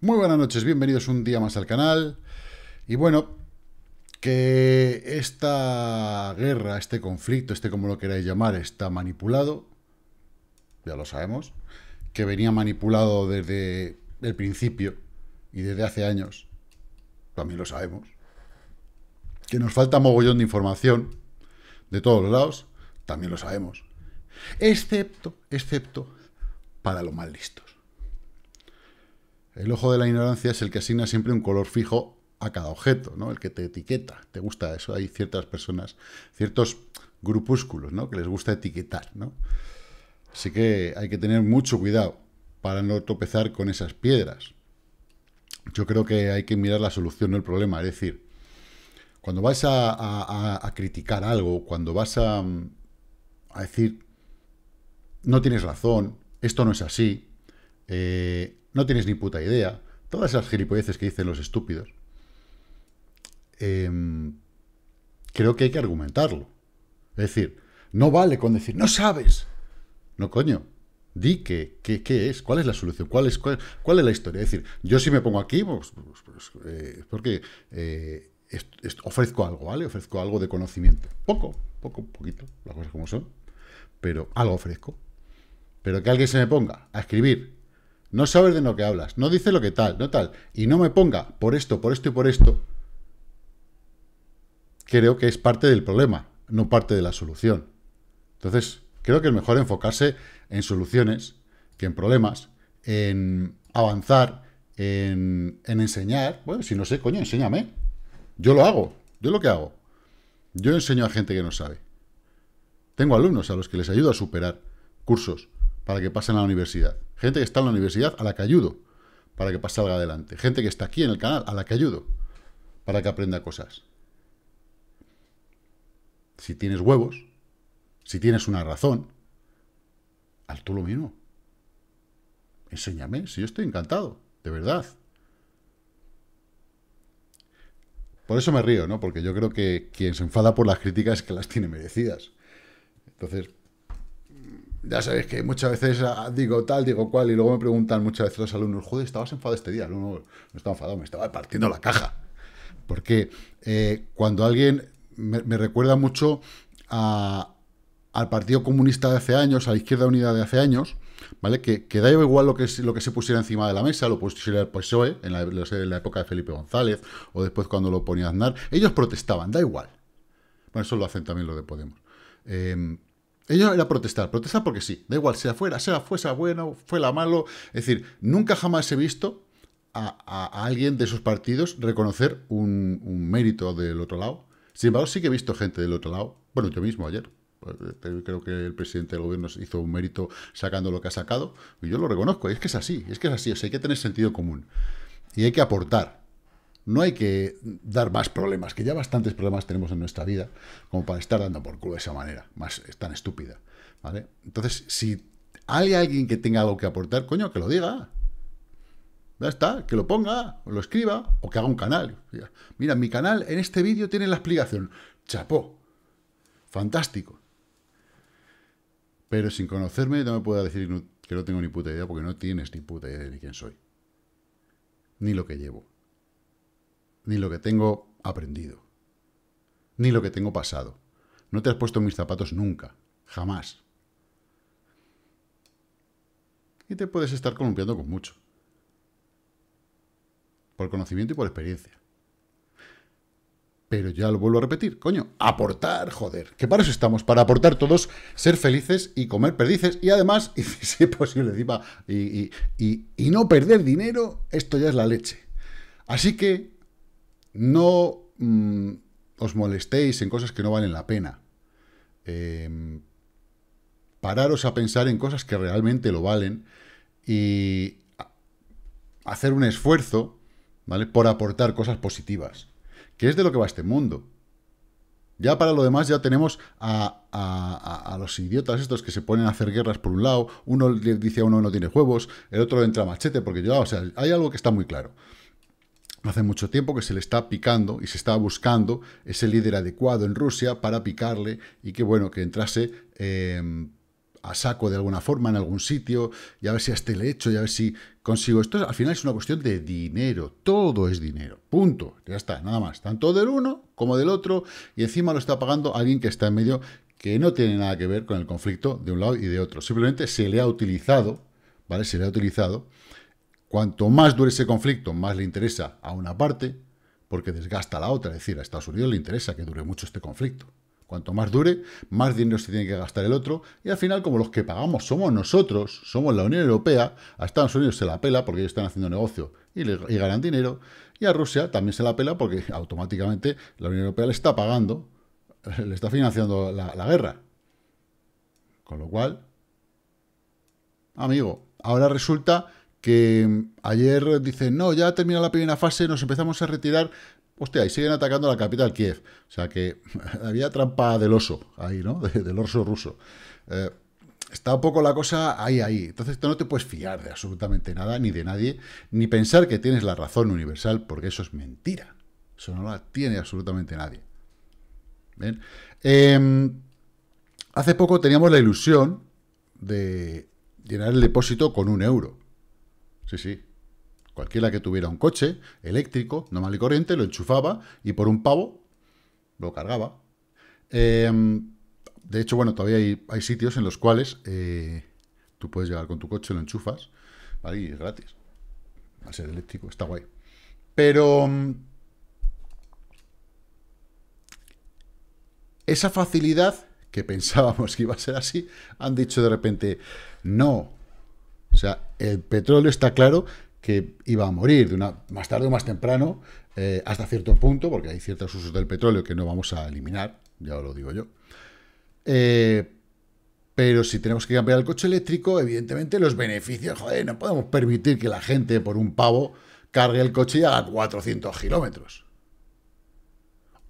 Muy buenas noches, bienvenidos un día más al canal. Y bueno, que esta guerra, este conflicto, este como lo queráis llamar, está manipulado, ya lo sabemos, que venía manipulado desde el principio y desde hace años, también lo sabemos, que nos falta mogollón de información de todos los lados, también lo sabemos, excepto, excepto para los mal listos. El ojo de la ignorancia es el que asigna siempre un color fijo a cada objeto, ¿no? El que te etiqueta, te gusta eso. Hay ciertas personas, ciertos grupúsculos, ¿no? Que les gusta etiquetar, ¿no? Así que hay que tener mucho cuidado para no tropezar con esas piedras. Yo creo que hay que mirar la solución, no el problema. Es decir, cuando vas a, criticar algo, cuando vas a, decir, no tienes razón, esto no es así, eh, no tienes ni puta idea, todas esas gilipolleces que dicen los estúpidos, em, creo que hay que argumentarlo. Es decir, no vale con decir, no sabes. No, coño, di qué qué es, cuál es la solución, cuál es, cuál, es la historia. Es decir, yo si me pongo aquí, pues, pues, pues eh, porque eh, ofrezco algo, ¿vale? Ofrezco algo de conocimiento. Poco, poco, poquito, las cosas como son. Pero algo ofrezco. Pero que alguien se me ponga a escribir no sabes de lo que hablas, no dice lo que tal, no tal, y no me ponga por esto, por esto y por esto, creo que es parte del problema, no parte de la solución. Entonces, creo que es mejor enfocarse en soluciones que en problemas, en avanzar, en, en enseñar. Bueno, si no sé, coño, enséñame. Yo lo hago, yo lo que hago. Yo enseño a gente que no sabe. Tengo alumnos a los que les ayudo a superar cursos para que pasen a la universidad. Gente que está en la universidad, a la que ayudo, para que pase salga adelante. Gente que está aquí en el canal, a la que ayudo, para que aprenda cosas. Si tienes huevos, si tienes una razón, haz tú lo mismo. Enséñame, si yo estoy encantado, de verdad. Por eso me río, ¿no? Porque yo creo que quien se enfada por las críticas es que las tiene merecidas. Entonces, ya sabéis que muchas veces ah, digo tal, digo cual, y luego me preguntan muchas veces los alumnos, joder, estabas enfadado este día, No no estaba enfadado, me estaba partiendo la caja. Porque eh, cuando alguien me, recuerda mucho al Partido Comunista de hace años, a la Izquierda Unida de hace años, ¿vale? Que, que da igual lo que, lo que se pusiera encima de la mesa, lo pusiera el PSOE en la, en la época de Felipe González o después cuando lo ponía Aznar, ellos protestaban, da igual. Bueno, eso lo hacen también los de Podemos. Eh, ellos era protestar, protestar porque sí, da igual, sea fuera, sea fuera bueno fuera fue la malo. Es decir, nunca jamás he visto a, alguien de esos partidos reconocer un, mérito del otro lado. Sin embargo, sí que he visto gente del otro lado, bueno, yo mismo ayer. Pues, eh, creo que el presidente del gobierno hizo un mérito sacando lo que ha sacado, y yo lo reconozco, es que es así, es que es así, o sea, hay que tener sentido común y hay que aportar. No hay que dar más problemas, que ya bastantes problemas tenemos en nuestra vida, como para estar dando por culo de esa manera, más tan estúpida. ¿vale? Entonces, si hay alguien que tenga algo que aportar, coño, que lo diga. Ya está, que lo ponga, o lo escriba, o que haga un canal. Mira, mi canal en este vídeo tiene la explicación. Chapó. Fantástico. Pero sin conocerme no me pueda decir que no tengo ni puta idea, porque no tienes ni puta idea de quién soy. Ni lo que llevo ni lo que tengo aprendido, ni lo que tengo pasado. No te has puesto en mis zapatos nunca, jamás. Y te puedes estar columpiando con mucho. Por conocimiento y por experiencia. Pero ya lo vuelvo a repetir, coño, aportar, joder. Que para eso estamos, para aportar todos, ser felices y comer perdices. Y además, y si es posible, y no perder dinero, esto ya es la leche. Así que no mm, os molestéis en cosas que no valen la pena. Em, pararos a pensar en cosas que realmente lo valen y hacer un esfuerzo, ¿vale? Por aportar cosas positivas, que es de lo que va este mundo. Ya para lo demás ya tenemos a, los idiotas estos que se ponen a hacer guerras por un lado, uno le dice a uno no tiene huevos, el otro entra machete porque yo, o sea, hay algo que está muy claro hace mucho tiempo que se le está picando y se está buscando ese líder adecuado en Rusia para picarle y que, bueno, que entrase em, a saco de alguna forma en algún sitio y a ver si hasta este le y a ver si consigo. Esto al final es una cuestión de dinero. Todo es dinero. Punto. Ya está, nada más. Tanto del uno como del otro y encima lo está pagando alguien que está en medio que no tiene nada que ver con el conflicto de un lado y de otro. Simplemente se le ha utilizado, ¿vale? Se le ha utilizado Cuanto más dure ese conflicto, más le interesa a una parte, porque desgasta a la otra. Es decir, a Estados Unidos le interesa que dure mucho este conflicto. Cuanto más dure, más dinero se tiene que gastar el otro. Y al final, como los que pagamos somos nosotros, somos la Unión Europea, a Estados Unidos se la pela porque ellos están haciendo negocio y, ganan dinero. Y a Rusia también se la pela porque automáticamente la Unión Europea le está pagando, le está financiando la guerra. Con lo cual, amigo, ahora resulta que ayer dicen, no, ya termina la primera fase, nos empezamos a retirar, hostia, y siguen atacando la capital Kiev. O sea que había trampa del oso ahí, ¿no? del oso ruso. Eh, está un poco la cosa ahí, ahí. Entonces tú no te puedes fiar de absolutamente nada, ni de nadie, ni pensar que tienes la razón universal, porque eso es mentira. Eso no la tiene absolutamente nadie. Em, hace poco teníamos la ilusión de llenar el depósito con un euro. Sí, sí. Cualquiera que tuviera un coche eléctrico, normal y corriente, lo enchufaba y por un pavo lo cargaba. Em, de hecho, bueno, todavía hay, sitios en los cuales eh, tú puedes llegar con tu coche, lo enchufas, Y es gratis. a ser eléctrico, está guay. Pero... Mm, esa facilidad que pensábamos que iba a ser así, han dicho de repente, no, o sea, el petróleo está claro que iba a morir más tarde o más temprano, eh, hasta cierto punto, porque hay ciertos usos del petróleo que no vamos a eliminar, ya lo digo yo. Eh, pero si tenemos que cambiar el coche eléctrico, evidentemente los beneficios, joder, no podemos permitir que la gente por un pavo cargue el coche y haga 400 kilómetros.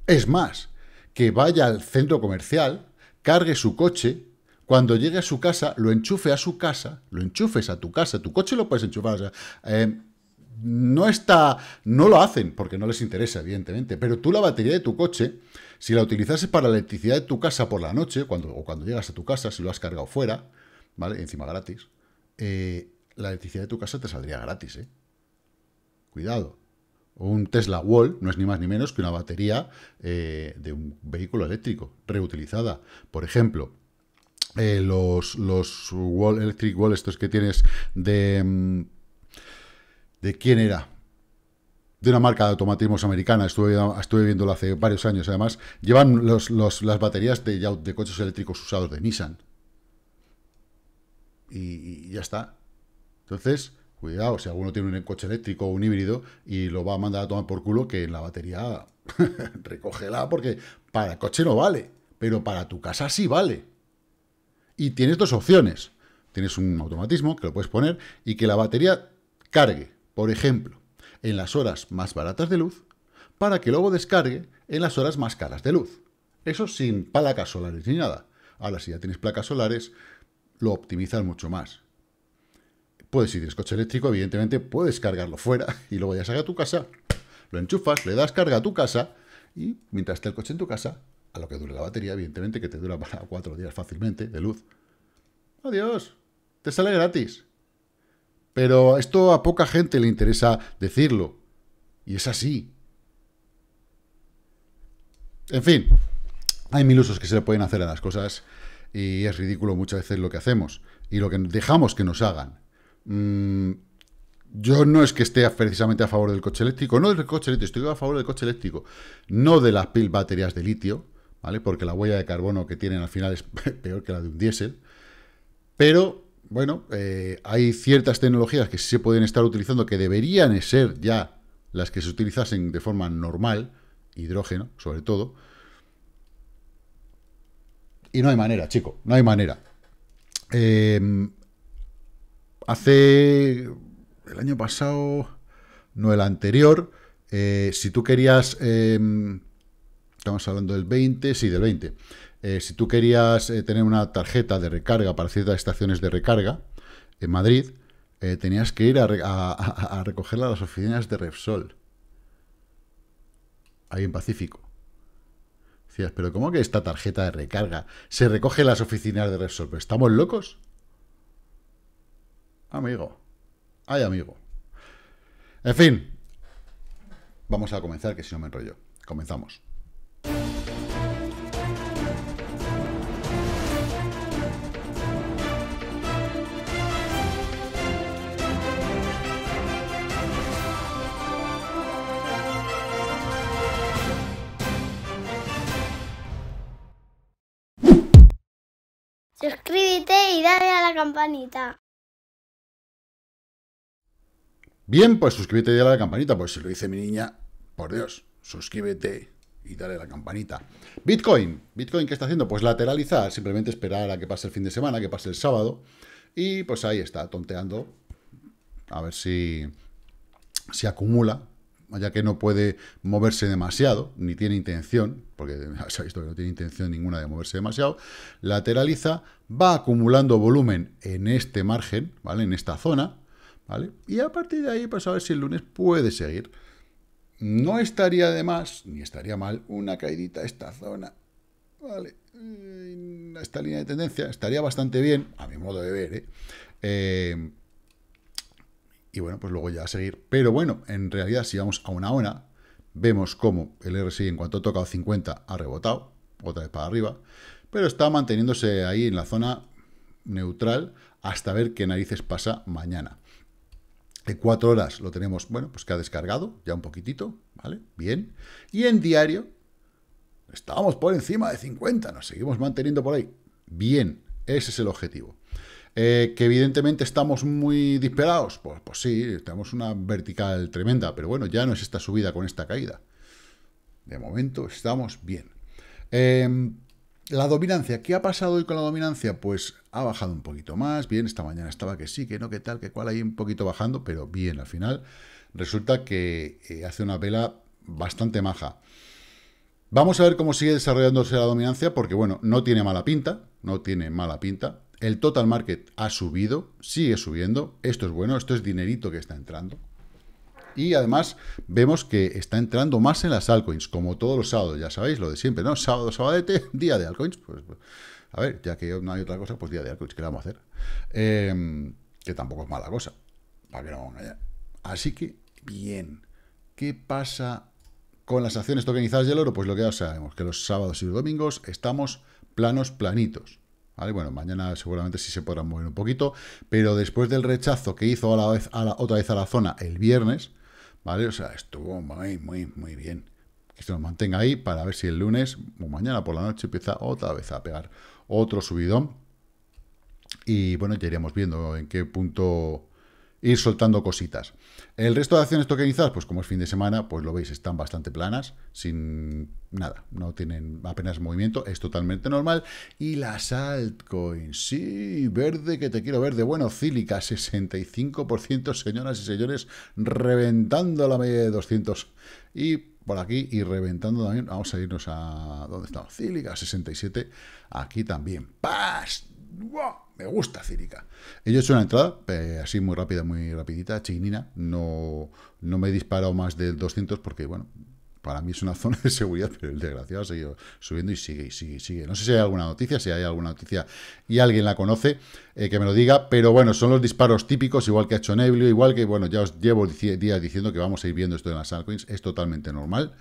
Es más, que vaya al centro comercial, cargue su coche cuando llegue a su casa, lo enchufe a su casa, lo enchufes a tu casa, tu coche lo puedes enchufar. Eh, no está, no lo hacen porque no les interesa, evidentemente, pero tú la batería de tu coche, si la utilizases para la electricidad de tu casa por la noche, cuando, o cuando llegas a tu casa, si lo has cargado fuera, ¿vale? Encima gratis, eh, la electricidad de tu casa te saldría gratis, ¿eh? Cuidado. Un Tesla Wall no es ni más ni menos que una batería eh, de un vehículo eléctrico reutilizada. Por ejemplo, eh, los, los wall, electric wall estos que tienes de... Mm, ¿De quién era? de una marca de automatismos americana, estuve, estuve viéndolo hace varios años, además, llevan las baterías de, coches eléctricos usados de Nissan. Y, ya está. Entonces, cuidado, si alguno tiene un coche eléctrico o un híbrido y lo va a mandar a tomar por culo, que en la batería recógela, porque para coche no vale, pero para tu casa sí vale y tienes dos opciones. Tienes un automatismo que lo puedes poner y que la batería cargue, por ejemplo, en las horas más baratas de luz, para que luego descargue en las horas más caras de luz. Eso sin placas solares ni nada. Ahora, si ya tienes placas solares, lo optimizas mucho más. Puedes, ir tienes coche eléctrico, evidentemente puedes cargarlo fuera y luego ya salga a tu casa, lo enchufas, le das carga a tu casa y mientras está el coche en tu casa, lo que dure la batería, evidentemente, que te dura para cuatro días fácilmente de luz. Adiós, te sale gratis. Pero esto a poca gente le interesa decirlo. Y es así. En fin, hay mil usos que se le pueden hacer a las cosas y es ridículo muchas veces lo que hacemos y lo que dejamos que nos hagan. Mm, yo no es que esté precisamente a favor del coche eléctrico, no del coche eléctrico, estoy a favor del coche eléctrico, no de las pil baterías de litio, ¿vale? Porque la huella de carbono que tienen al final es peor que la de un diésel. Pero, bueno, eh, hay ciertas tecnologías que sí se pueden estar utilizando que deberían ser ya las que se utilizasen de forma normal, hidrógeno sobre todo. Y no hay manera, chico, no hay manera. Em, hace el año pasado, no el anterior, eh, si tú querías em, estamos hablando del 20, sí, del 20. Eh, si tú querías eh, tener una tarjeta de recarga para ciertas estaciones de recarga en Madrid, eh, tenías que ir a, recogerla a las oficinas de Repsol. Ahí en Pacífico. Decías, pero ¿cómo que esta tarjeta de recarga se recoge en las oficinas de Repsol? estamos locos? Amigo. Ay, amigo. En fin. Vamos a comenzar, que si no me enrollo. Comenzamos. suscríbete y dale a la campanita. Bien, pues suscríbete y dale a la campanita, pues si lo dice mi niña, por Dios, suscríbete y dale a la campanita. Bitcoin, Bitcoin, ¿qué está haciendo? Pues lateralizar, simplemente esperar a que pase el fin de semana, que pase el sábado, y pues ahí está, tonteando, a ver si, se acumula ya que no puede moverse demasiado, ni tiene intención, porque se que no tiene intención ninguna de moverse demasiado, lateraliza, va acumulando volumen en este margen, ¿vale? En esta zona, ¿vale? Y a partir de ahí, pues a ver si el lunes puede seguir. No estaría de más, ni estaría mal, una caidita a esta zona, ¿vale? Mm, esta línea de tendencia estaría bastante bien, a mi modo de ver, ¿eh? eh y bueno, pues luego ya a seguir. Pero bueno, en realidad si vamos a una hora, vemos cómo el RSI en cuanto ha tocado 50 ha rebotado, otra vez para arriba, pero está manteniéndose ahí en la zona neutral hasta ver qué narices pasa mañana. En cuatro horas lo tenemos, bueno, pues que ha descargado ya un poquitito, ¿vale? Bien. Y en diario estábamos por encima de 50, nos seguimos manteniendo por ahí. Bien, ese es el objetivo. Eh, que evidentemente estamos muy disperados. Pues, pues sí, tenemos una vertical tremenda, pero bueno, ya no es esta subida con esta caída. De momento estamos bien. Em, la dominancia, ¿qué ha pasado hoy con la dominancia? Pues ha bajado un poquito más, bien, esta mañana estaba que sí, que no, que tal, que cual, ahí un poquito bajando, pero bien, al final resulta que eh, hace una vela bastante maja. Vamos a ver cómo sigue desarrollándose la dominancia, porque bueno, no tiene mala pinta, no tiene mala pinta, el total market ha subido, sigue subiendo. Esto es bueno, esto es dinerito que está entrando. Y además vemos que está entrando más en las altcoins, como todos los sábados, ya sabéis, lo de siempre, ¿no? Sábado, sábado, día de altcoins. Pues, pues, a ver, ya que no hay otra cosa, pues día de altcoins, ¿qué vamos a hacer? Em, que tampoco es mala cosa, para Así que, bien. ¿Qué pasa con las acciones tokenizadas el oro? Pues lo que ya sabemos, que los sábados y los domingos estamos planos, planitos. ¿Vale? Bueno, mañana seguramente sí se podrán mover un poquito, pero después del rechazo que hizo a la otra vez a la zona el viernes, ¿vale? O sea, estuvo muy, muy, muy bien. Que se nos mantenga ahí para ver si el lunes o mañana por la noche empieza otra vez a pegar otro subidón. Y bueno, ya iremos viendo en qué punto ir soltando cositas. El resto de acciones tokenizadas, pues como es fin de semana, pues lo veis, están bastante planas, sin nada, no tienen apenas movimiento, es totalmente normal. Y las altcoins, sí, verde que te quiero verde, bueno, cílica, 65%, señoras y señores, reventando la media de 200. Y por aquí y reventando también. Vamos a irnos a... ¿Dónde estamos? Cílica, 67. Aquí también. ¡Pas! ¡Wow! me gusta Círica. yo he hecho una entrada, eh, así muy rápida, muy rapidita, chiquinina, no, no me he disparado más del 200 porque, bueno, para mí es una zona de seguridad, pero el desgraciado ha seguido subiendo y sigue, y sigue, sigue. No sé si hay alguna noticia, si hay alguna noticia y alguien la conoce, eh, que me lo diga, pero bueno, son los disparos típicos, igual que ha hecho Neblio, igual que, bueno, ya os llevo días diciendo que vamos a ir viendo esto en las Alcoins, es totalmente normal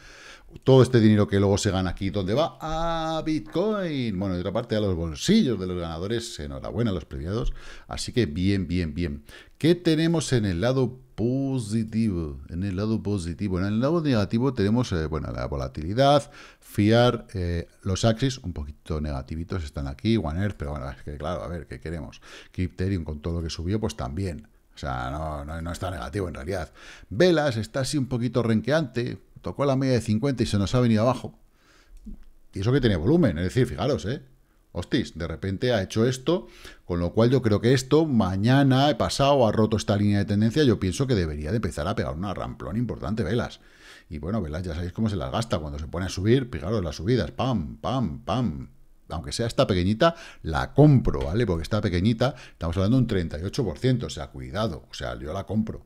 todo este dinero que luego se gana aquí, ¿dónde va? A Bitcoin. Bueno, de otra parte, a los bolsillos de los ganadores. Enhorabuena a los premiados. Así que bien, bien, bien. ¿Qué tenemos en el lado positivo? En el lado positivo. En el lado negativo tenemos, eh, bueno, la volatilidad, fiar, eh, los axis, un poquito negativitos están aquí, One Earth, pero bueno, es que claro, a ver, ¿qué queremos? Crypterium con todo lo que subió, pues también. O sea, no, no, no está negativo en realidad. Velas está así un poquito renqueante, tocó la media de 50 y se nos ha venido abajo. Y eso que tiene volumen, es decir, fijaros, ¿eh? Hostis, de repente ha hecho esto, con lo cual yo creo que esto mañana, he pasado, ha roto esta línea de tendencia, yo pienso que debería de empezar a pegar una ramplón importante, velas. Y bueno, velas ya sabéis cómo se las gasta cuando se pone a subir, fijaros las subidas, pam, pam, pam. Aunque sea esta pequeñita, la compro, ¿vale? Porque está pequeñita, estamos hablando de un 38%, o sea, cuidado, o sea, yo la compro.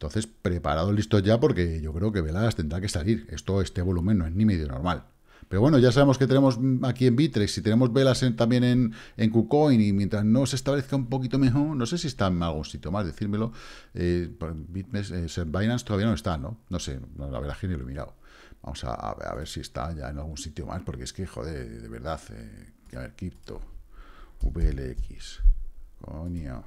Entonces, preparado, listo ya, porque yo creo que Velas tendrá que salir. Esto, este volumen no es ni medio normal. Pero bueno, ya sabemos que tenemos aquí en Bitrex y tenemos velas también en, en KuCoin y mientras no se establezca un poquito mejor, no sé si está en algún sitio más, decírmelo, eh, eh Binance todavía no está, ¿no? No sé, la verdad es que ni lo he mirado. Vamos a, ver, si está ya en algún sitio más, porque es que, joder, de verdad, eh, a ver, cripto, VLX, coño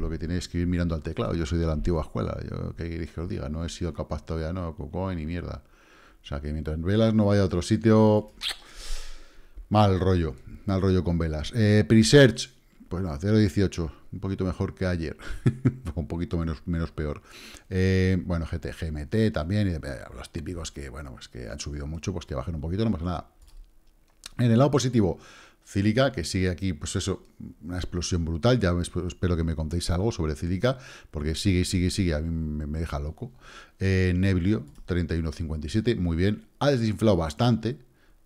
lo que tenéis que ir mirando al teclado. Yo soy de la antigua escuela. Yo, ¿Qué queréis que os diga? No he sido capaz todavía, no, Cocoa, ni mierda. O sea, que mientras velas no vaya a otro sitio, mal rollo. Mal rollo con velas. Eh, Presearch, pues no, 0.18. Un poquito mejor que ayer. un poquito menos, menos peor. Eh, bueno, GT, también. Y eh, los típicos que, bueno, pues que han subido mucho, pues que bajen un poquito, no pasa nada. En el lado positivo, Cílica, que sigue aquí, pues eso, una explosión brutal. Ya espero que me contéis algo sobre Cílica, porque sigue y sigue y sigue, a mí me, deja loco. Eh, Neblio, 31.57, muy bien. Ha desinflado bastante,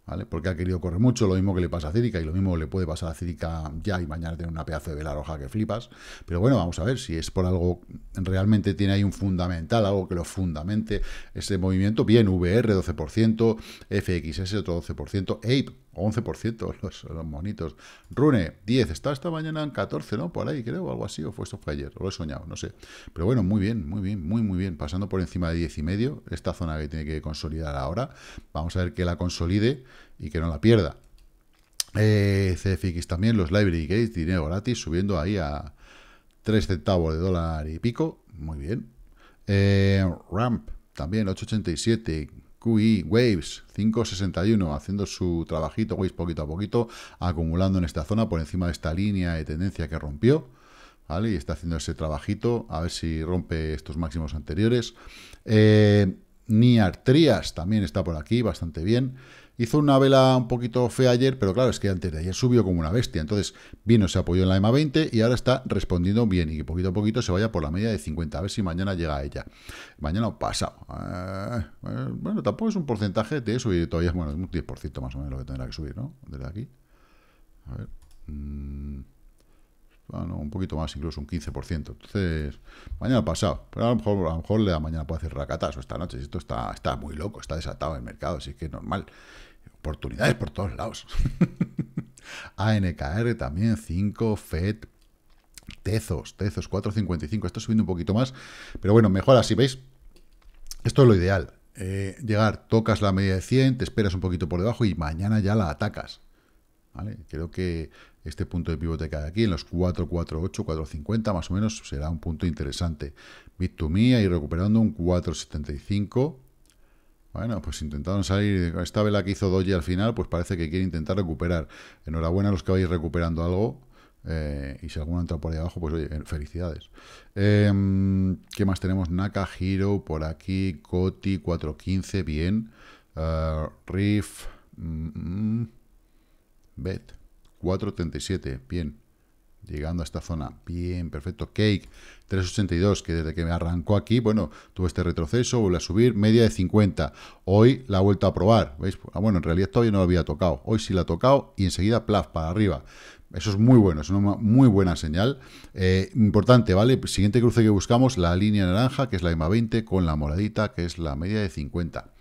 ¿vale? Porque ha querido correr mucho, lo mismo que le pasa a Cílica, y lo mismo le puede pasar a Cílica ya y mañana tiene una pedazo de vela roja que flipas. Pero bueno, vamos a ver si es por algo, realmente tiene ahí un fundamental, algo que lo fundamente ese movimiento. Bien, VR, 12%, FXS, otro 12%, Ape, 11% los, monitos. Rune, 10. Está esta mañana en 14, ¿no? Por ahí, creo, algo así. O fue esto fue ayer. O lo he soñado, no sé. Pero bueno, muy bien, muy bien, muy, muy bien. Pasando por encima de 10 y medio. Esta zona que tiene que consolidar ahora. Vamos a ver que la consolide y que no la pierda. Eh, CFX también, los Library Gates, dinero gratis, subiendo ahí a 3 centavos de dólar y pico. Muy bien. Eh, Ramp también, 887. QI Waves 561 haciendo su trabajito Waves poquito a poquito, acumulando en esta zona por encima de esta línea de tendencia que rompió. ¿Vale? Y está haciendo ese trabajito, a ver si rompe estos máximos anteriores. Eh, Niartrías también está por aquí, bastante bien. Hizo una vela un poquito fea ayer, pero claro, es que antes de ayer subió como una bestia. Entonces vino, se apoyó en la EMA 20 y ahora está respondiendo bien y poquito a poquito se vaya por la media de 50. A ver si mañana llega a ella. Mañana pasado. Eh, eh, bueno, tampoco es un porcentaje de eso. Y todavía. Bueno, es un 10% más o menos lo que tendrá que subir, ¿no? Desde aquí. A ver. Bueno, mm, ah, un poquito más, incluso un 15%. Entonces, mañana pasado. Pero a lo mejor, a lo mejor la mañana puede hacer racatas o esta noche. Esto está, está muy loco, está desatado el mercado, así que es normal. Oportunidades por todos lados. ANKR también, 5, FED, Tezos, Tezos 4.55. Está subiendo un poquito más, pero bueno, mejor así, ¿veis? Esto es lo ideal. Eh, llegar, tocas la media de 100, te esperas un poquito por debajo y mañana ya la atacas. Creo que este punto de pivote que hay aquí, en los 448, 450 más o menos, será un punto interesante. Bit2Me ahí recuperando un 475 bueno, pues intentaron salir. Esta vela que hizo Doji al final, pues parece que quiere intentar recuperar. Enhorabuena a los que vais recuperando algo. Eh, y si alguno entra por ahí abajo, pues oye, eh, felicidades. Em, ¿Qué más tenemos? Naka, por aquí, Coti, 415, bien. Eh, Riff, mm, mm, mm. Bet, 437, bien llegando a esta zona. Bien, perfecto. Cake, 382, que desde que me arrancó aquí, bueno, tuvo este retroceso, vuelve a subir, media de 50. Hoy la ha vuelto a probar, ¿veis? Ah, bueno, en realidad todavía no la había tocado. Hoy sí la ha tocado y enseguida, plaf, para arriba. Eso es muy bueno, es una muy buena señal. Eh, importante, ¿vale? Siguiente cruce que buscamos, la línea naranja, que es la EMA 20, con la moradita, que es la media de 50.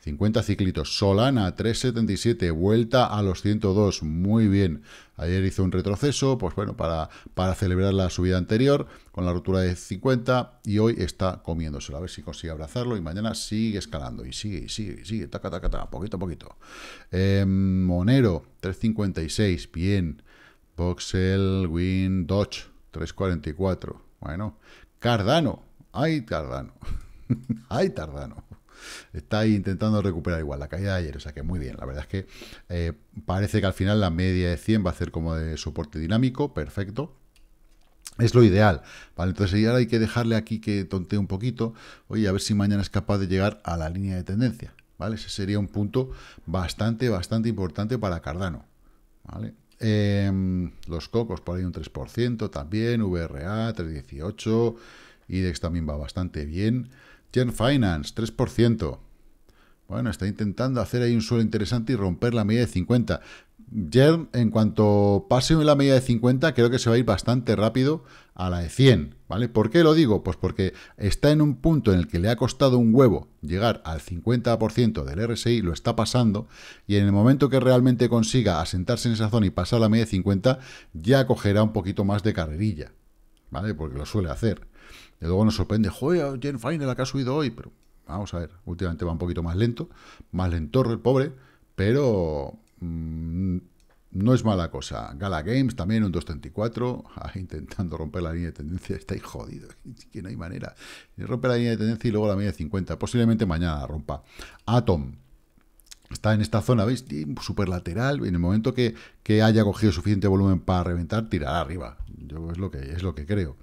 50 ciclitos. Solana, 377, vuelta a los 102, muy bien. Ayer hizo un retroceso, pues bueno, para, para celebrar la subida anterior con la ruptura de 50 y hoy está comiéndoselo. A ver si consigue abrazarlo y mañana sigue escalando y sigue, y sigue, y sigue, taca, taca, taca, poquito a poquito. Em, Monero, 3.56, bien. Voxel, Win, Dodge, 3.44, bueno. Cardano, ay Cardano, ay Cardano. Está intentando recuperar igual la caída de ayer, o sea que muy bien. La verdad es que eh, parece que al final la media de 100 va a ser como de soporte dinámico, perfecto. Es lo ideal, ¿vale? Entonces ahora hay que dejarle aquí que tontee un poquito, oye, a ver si mañana es capaz de llegar a la línea de tendencia, ¿vale? Ese sería un punto bastante, bastante importante para Cardano, ¿vale? Em, los cocos por ahí un 3% también, VRA 3.18, IDEX también va bastante bien. Gen Finance, 3%. Bueno, está intentando hacer ahí un suelo interesante y romper la media de 50. Gern, en cuanto pase la media de 50, creo que se va a ir bastante rápido a la de 100, ¿vale? ¿Por qué lo digo? Pues porque está en un punto en el que le ha costado un huevo llegar al 50% del RSI, lo está pasando, y en el momento que realmente consiga asentarse en esa zona y pasar la media de 50, ya cogerá un poquito más de carrerilla, ¿vale? Porque lo suele hacer. Y luego nos sorprende, joya, Jen Final, que ha subido hoy, pero vamos a ver, últimamente va un poquito más lento, más lento el pobre, pero mm, no es mala cosa. Gala Games también, un 234, intentando romper la línea de tendencia, ahí jodido, que no hay manera. ...romper la línea de tendencia y luego la media de 50, posiblemente mañana la rompa. Atom. Está en esta zona, ¿veis? Super lateral. En el momento que, que haya cogido suficiente volumen para reventar, tirará arriba. Yo es lo que, es lo que creo.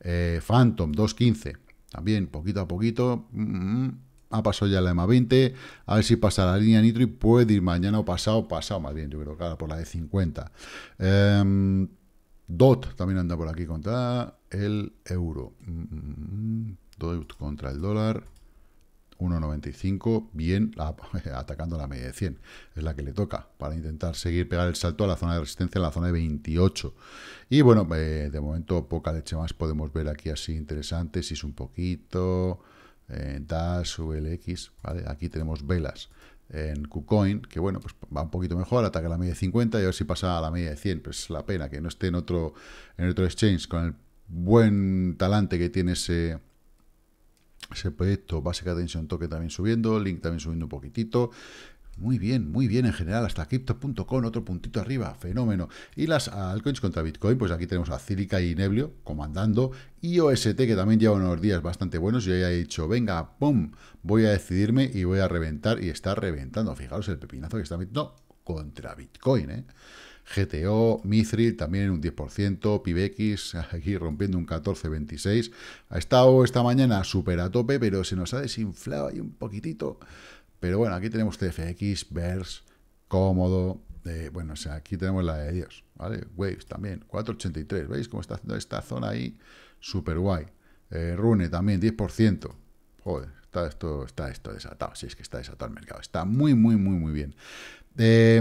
Eh, Phantom 2.15, también poquito a poquito. Mm, mm, ha pasado ya la EMA 20. A ver si pasa la línea nitro y puede ir mañana o pasado, pasado más bien, yo creo, claro, por la de 50. Em, DOT también anda por aquí contra el euro. Mm, DOT contra el dólar. 1,95, bien atacando la media de 100. Es la que le toca para intentar seguir pegar el salto a la zona de resistencia, en la zona de 28. Y bueno, eh, de momento poca leche más podemos ver aquí así interesante, si es un poquito, eh, DAS, VLX, ¿vale? Aquí tenemos velas en KuCoin, que bueno, pues va un poquito mejor, ataca la media de 50 y a ver si pasa a la media de 100, pues es la pena que no esté en otro, en otro exchange con el buen talante que tiene ese ese proyecto, básica atención, toque también subiendo, link también subiendo un poquitito, muy bien, muy bien en general, hasta crypto.com, otro puntito arriba, fenómeno. Y las altcoins contra Bitcoin, pues aquí tenemos a Cílica y Neblio comandando, y OST que también lleva unos días bastante buenos, yo ya he dicho, venga, pum, voy a decidirme y voy a reventar, y está reventando, fijaros el pepinazo que está metiendo contra Bitcoin, ¿eh? GTO, Mithril también un 10%, PIBX aquí rompiendo un 14,26. Ha estado esta mañana súper a tope, pero se nos ha desinflado ahí un poquitito. Pero bueno, aquí tenemos TFX, BERS, cómodo. Eh, bueno, o sea, aquí tenemos la de Dios, ¿vale? Waves también, 4,83. ¿Veis cómo está haciendo esta zona ahí? Súper guay. Eh, Rune también, 10%. Joder, está esto, está esto desatado. Si es que está desatado el mercado. Está muy, muy, muy, muy bien. Eh,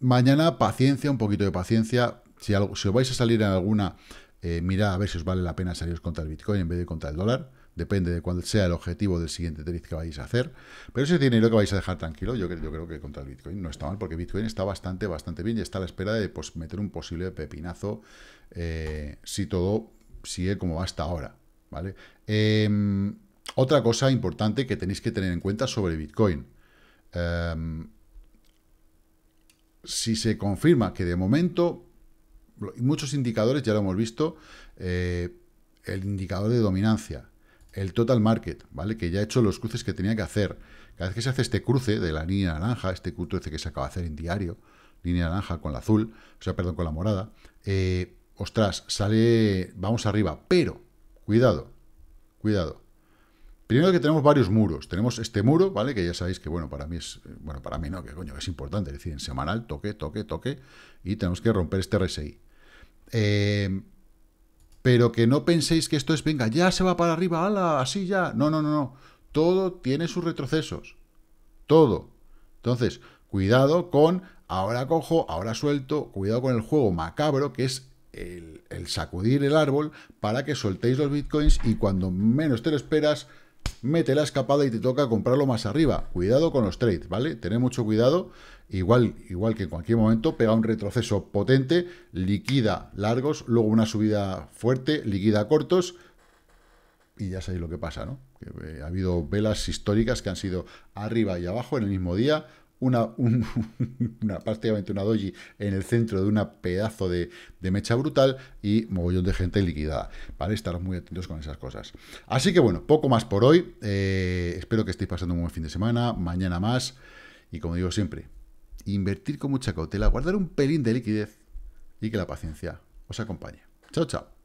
Mañana paciencia, un poquito de paciencia. Si, os vais a salir en alguna, eh, mirad a ver si os vale la pena saliros contra el Bitcoin en vez de contra el dólar. Depende de cuál sea el objetivo del siguiente trade que vais a hacer. Pero ese dinero que vais a dejar tranquilo, yo, creo que contra el Bitcoin no está mal, porque Bitcoin está bastante, bastante bien y está a la espera de pues, meter un posible pepinazo eh, si todo sigue como va hasta ahora. ¿vale? Em, otra cosa importante que tenéis que tener en cuenta sobre Bitcoin. Em, si se confirma que de momento, muchos indicadores, ya lo hemos visto, eh, el indicador de dominancia, el total market, ¿vale? Que ya ha hecho los cruces que tenía que hacer. Cada vez que se hace este cruce de la línea naranja, este cruce que se acaba de hacer en diario, línea naranja con la azul, o sea, perdón, con la morada, eh, ostras, sale, vamos arriba, pero, cuidado, cuidado, Primero que tenemos varios muros. Tenemos este muro, ¿vale? Que ya sabéis que, bueno, para mí es... Bueno, para mí no, que coño, es importante. Es decir, en semanal, toque, toque, toque. Y tenemos que romper este RSI. Eh, pero que no penséis que esto es, venga, ya se va para arriba, ala, así ya. No, no, no, no. Todo tiene sus retrocesos. Todo. Entonces, cuidado con, ahora cojo, ahora suelto, cuidado con el juego macabro, que es el, el sacudir el árbol para que soltéis los bitcoins y cuando menos te lo esperas mete la escapada y te toca comprarlo más arriba. Cuidado con los trades, ¿vale? Tener mucho cuidado. Igual, igual que en cualquier momento, pega un retroceso potente, liquida largos, luego una subida fuerte, liquida cortos, y ya sabéis lo que pasa, ¿no? Eh, ha habido velas históricas que han sido arriba y abajo en el mismo día, una, una doji en el centro de una pedazo de, mecha brutal y mogollón de gente liquidada. ¿Vale? Estaros muy atentos con esas cosas. Así que bueno, poco más por hoy. Eh, espero que estéis pasando un buen fin de semana. Mañana más. Y como digo siempre, invertir con mucha cautela, guardar un pelín de liquidez y que la paciencia os acompañe. Chao, chao.